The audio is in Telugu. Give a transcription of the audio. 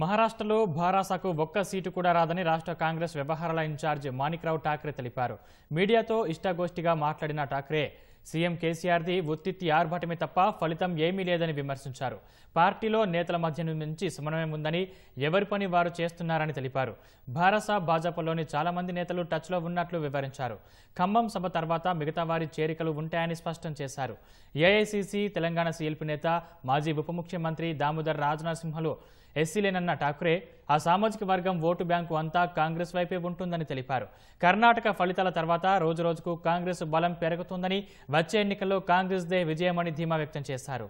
మహారాష్ట్రలో భారాసాకు ఒక్క సీటు కూడా రాదని రాష్ట్ర కాంగ్రెస్ వ్యవహారాల ఇన్ఛార్జ్ మాణిక్రావు ఠాక్రే తెలిపారు మీడియాతో ఇష్టాగోష్ఠిగా మాట్లాడిన ఠాక్రే సీఎం కేసీఆర్ది ఒత్తిత్తి ఆర్భటమే తప్ప ఫలితం ఏమీ లేదని విమర్శించారు పార్టీలో నేతల మధ్య నుంచి సమన్వయం ఉందని ఎవరి పని వారు చేస్తున్నారని తెలిపారు భారస భాజపాలోని చాలామంది నేతలు టచ్లో ఉన్నట్లు వివరించారు ఖమ్మం సభ తర్వాత మిగతా వారి చేరికలు ఉంటాయని స్పష్టం చేశారు ఏఐసీసీ తెలంగాణ సీఎల్పీ నేత మాజీ ఉప ముఖ్యమంత్రి దామోదర్ రాజనరసింహలు ఎస్సీలేనన్న ఠాక్రే ఆ సామాజిక వర్గం ఓటు బ్యాంకు అంతా కాంగ్రెస్ వైపే ఉంటుందని తెలిపారు కర్ణాటక ఫలితాల తర్వాత రోజురోజుకు కాంగ్రెస్ బలం పెరుగుతుందని వచ్చే ఎన్నికల్లో కాంగ్రెస్దే విజయమని ధీమా వ్యక్తం చేశారు